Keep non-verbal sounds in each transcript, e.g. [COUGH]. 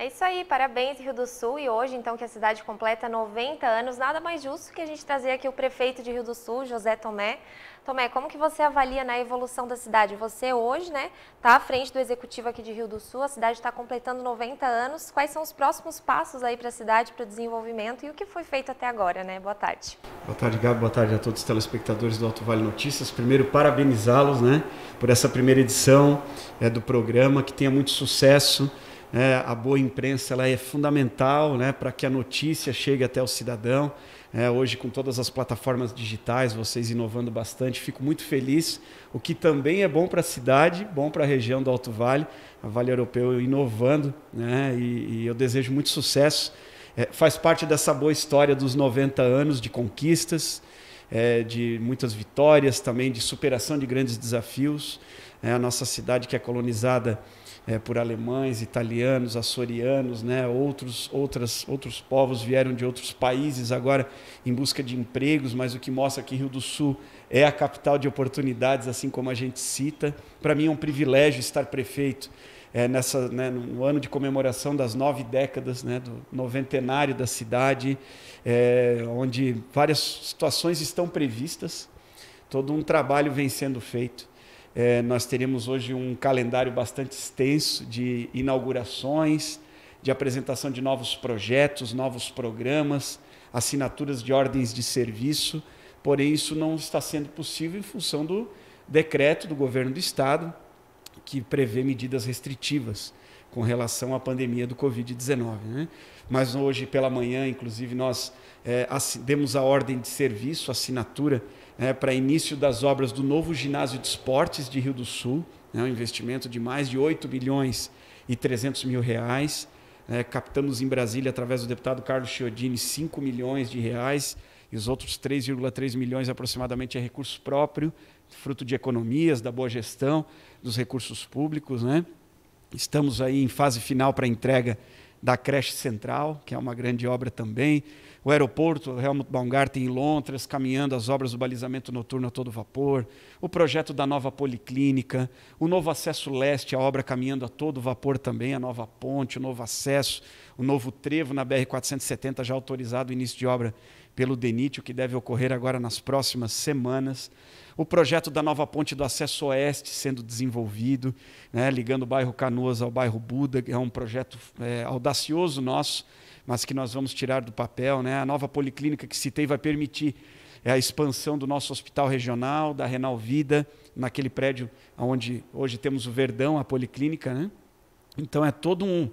É isso aí, parabéns Rio do Sul e hoje então que a cidade completa 90 anos, nada mais justo que a gente trazer aqui o prefeito de Rio do Sul, José Tomé. Tomé, como que você avalia na né, evolução da cidade? Você hoje, né, tá à frente do executivo aqui de Rio do Sul, a cidade está completando 90 anos. Quais são os próximos passos aí para a cidade, para o desenvolvimento e o que foi feito até agora, né? Boa tarde. Boa tarde, Gabi, boa tarde a todos os telespectadores do Alto Vale Notícias. Primeiro, parabenizá-los, né, por essa primeira edição é, do programa, que tenha muito sucesso. É, a boa imprensa ela é fundamental né, para que a notícia chegue até o cidadão. É, hoje, com todas as plataformas digitais, vocês inovando bastante, fico muito feliz. O que também é bom para a cidade, bom para a região do Alto Vale, a Vale Europeu inovando, né, e, e eu desejo muito sucesso. É, faz parte dessa boa história dos 90 anos de conquistas, é, de muitas vitórias também, de superação de grandes desafios. É, a nossa cidade que é colonizada é, por alemães, italianos, açorianos, né? outros, outras, outros povos vieram de outros países agora em busca de empregos, mas o que mostra que Rio do Sul é a capital de oportunidades, assim como a gente cita. Para mim é um privilégio estar prefeito é, nessa, né, no ano de comemoração das nove décadas, né, do noventenário da cidade, é, onde várias situações estão previstas, todo um trabalho vem sendo feito. É, nós teremos hoje um calendário bastante extenso de inaugurações, de apresentação de novos projetos, novos programas, assinaturas de ordens de serviço. Porém, isso não está sendo possível em função do decreto do governo do estado que prevê medidas restritivas com relação à pandemia do Covid-19. Né? mas hoje pela manhã, inclusive, nós é, demos a ordem de serviço, assinatura, é, para início das obras do novo ginásio de esportes de Rio do Sul, né, um investimento de mais de 8 milhões e 300 mil reais. É, captamos em Brasília, através do deputado Carlos Chiodini, 5 milhões de reais e os outros 3,3 milhões aproximadamente é recurso próprio, fruto de economias, da boa gestão dos recursos públicos. Né? Estamos aí em fase final para entrega da creche central, que é uma grande obra também, o aeroporto Helmut Baumgarten em Londres, caminhando as obras do balizamento noturno a todo vapor, o projeto da nova policlínica, o novo acesso leste, a obra caminhando a todo vapor também, a nova ponte, o novo acesso, o novo trevo na BR-470 já autorizado o início de obra pelo DENIT, o que deve ocorrer agora nas próximas semanas. O projeto da nova ponte do acesso oeste sendo desenvolvido, né, ligando o bairro Canoas ao bairro Buda, é um projeto é, audacioso nosso, mas que nós vamos tirar do papel. Né? A nova policlínica que citei vai permitir é a expansão do nosso hospital regional, da Renal Vida, naquele prédio onde hoje temos o Verdão, a policlínica. Né? Então é todo um,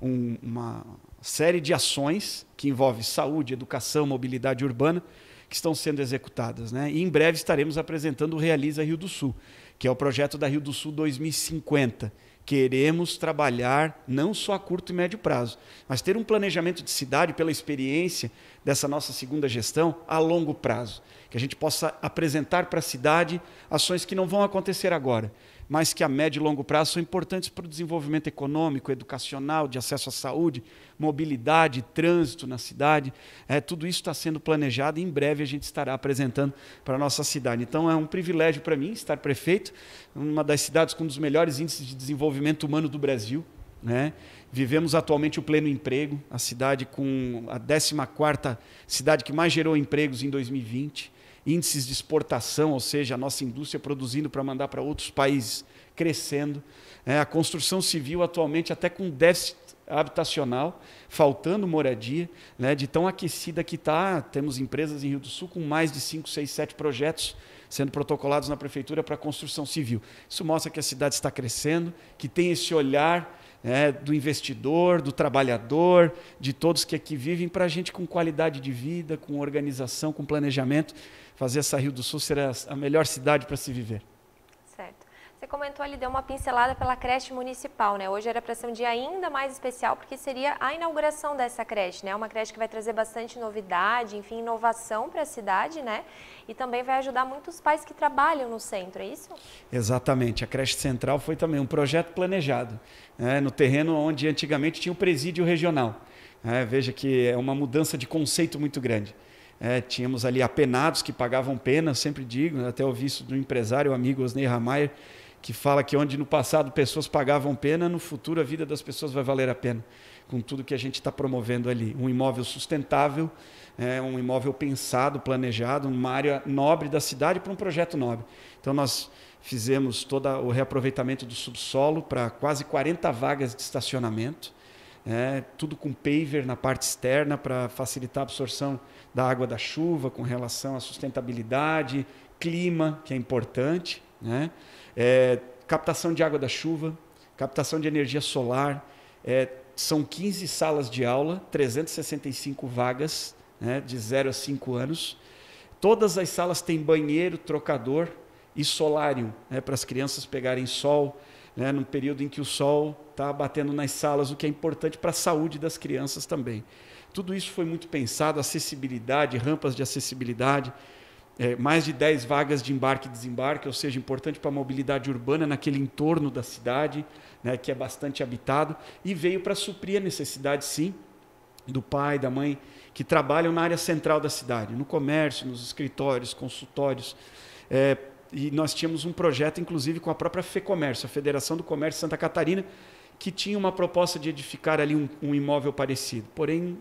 um, uma série de ações que envolve saúde, educação, mobilidade urbana, que estão sendo executadas. Né? E em breve estaremos apresentando o Realiza Rio do Sul, que é o projeto da Rio do Sul 2050 queremos trabalhar não só a curto e médio prazo, mas ter um planejamento de cidade, pela experiência dessa nossa segunda gestão, a longo prazo. Que a gente possa apresentar para a cidade ações que não vão acontecer agora, mas que a médio e longo prazo são importantes para o desenvolvimento econômico, educacional, de acesso à saúde, mobilidade, trânsito na cidade. É, tudo isso está sendo planejado e em breve a gente estará apresentando para a nossa cidade. Então é um privilégio para mim estar prefeito, uma das cidades com um dos melhores índices de desenvolvimento humano do Brasil. Né? Vivemos atualmente o pleno emprego, a cidade com a 14 quarta cidade que mais gerou empregos em 2020 índices de exportação, ou seja, a nossa indústria produzindo para mandar para outros países crescendo, é, a construção civil atualmente até com déficit habitacional, faltando moradia, né, de tão aquecida que está. Temos empresas em Rio do Sul com mais de 5, 6, 7 projetos sendo protocolados na prefeitura para construção civil. Isso mostra que a cidade está crescendo, que tem esse olhar né, do investidor, do trabalhador, de todos que aqui vivem, para a gente com qualidade de vida, com organização, com planejamento fazer essa Rio do Sul ser a, melhor cidade para se viver. Certo. Você comentou ali, deu uma pincelada pela creche municipal, né? Hoje era para ser um dia ainda mais especial, porque seria a inauguração dessa creche, né? Uma creche que vai trazer bastante novidade, enfim, inovação para a cidade, né? E também vai ajudar muitos pais que trabalham no centro, é isso? Exatamente. A creche central foi também um projeto planejado, né? no terreno onde antigamente tinha o presídio regional. É, veja que é uma mudança de conceito muito grande. É, tínhamos ali apenados que pagavam pena, sempre digo, né, até ouvi isso do empresário, amigo Osney Ramayer, que fala que onde no passado pessoas pagavam pena, no futuro a vida das pessoas vai valer a pena, com tudo que a gente está promovendo ali. Um imóvel sustentável, é, um imóvel pensado, planejado, uma área nobre da cidade para um projeto nobre. Então nós fizemos todo o reaproveitamento do subsolo para quase 40 vagas de estacionamento é, tudo com paver na parte externa para facilitar a absorção da água da chuva com relação à sustentabilidade, clima, que é importante, né? é, captação de água da chuva, captação de energia solar. É, são 15 salas de aula, 365 vagas, né? de 0 a 5 anos. Todas as salas têm banheiro, trocador e solário né? para as crianças pegarem sol né, num período em que o sol está batendo nas salas, o que é importante para a saúde das crianças também. Tudo isso foi muito pensado, acessibilidade, rampas de acessibilidade, é, mais de 10 vagas de embarque e desembarque, ou seja, importante para a mobilidade urbana naquele entorno da cidade, né, que é bastante habitado, e veio para suprir a necessidade, sim, do pai, da mãe, que trabalham na área central da cidade, no comércio, nos escritórios, consultórios, é, e nós tínhamos um projeto, inclusive, com a própria FEComércio, a Federação do Comércio de Santa Catarina, que tinha uma proposta de edificar ali um, um imóvel parecido. Porém,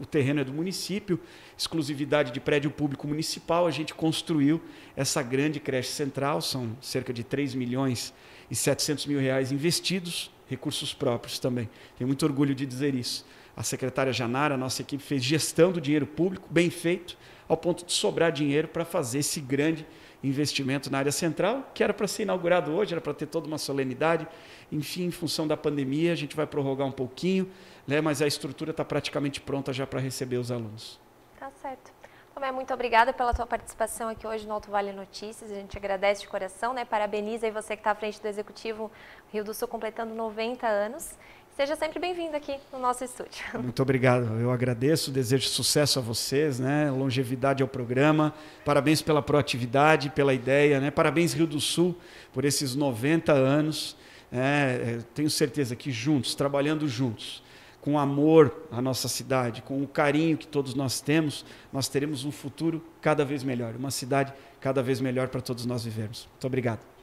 o terreno é do município, exclusividade de prédio público municipal, a gente construiu essa grande creche central, são cerca de 3 milhões e 700 mil reais investidos, recursos próprios também. Tenho muito orgulho de dizer isso. A secretária Janara, a nossa equipe, fez gestão do dinheiro público, bem feito, ao ponto de sobrar dinheiro para fazer esse grande investimento na área central, que era para ser inaugurado hoje, era para ter toda uma solenidade. Enfim, em função da pandemia, a gente vai prorrogar um pouquinho, né? mas a estrutura está praticamente pronta já para receber os alunos. Tá certo. Tomé, muito obrigada pela tua participação aqui hoje no Alto Vale Notícias. A gente agradece de coração, né? Parabeniza aí você que está à frente do Executivo Rio do Sul completando 90 anos. Seja sempre bem-vindo aqui no nosso estúdio. [LAUGHS] Muito obrigado, eu agradeço, desejo sucesso a vocês, né? longevidade ao programa, parabéns pela proatividade, pela ideia, né? parabéns Rio do Sul por esses 90 anos. Né? É, tenho certeza que juntos, trabalhando juntos, com amor à nossa cidade, com o carinho que todos nós temos, nós teremos um futuro cada vez melhor, uma cidade cada vez melhor para todos nós vivermos. Muito obrigado.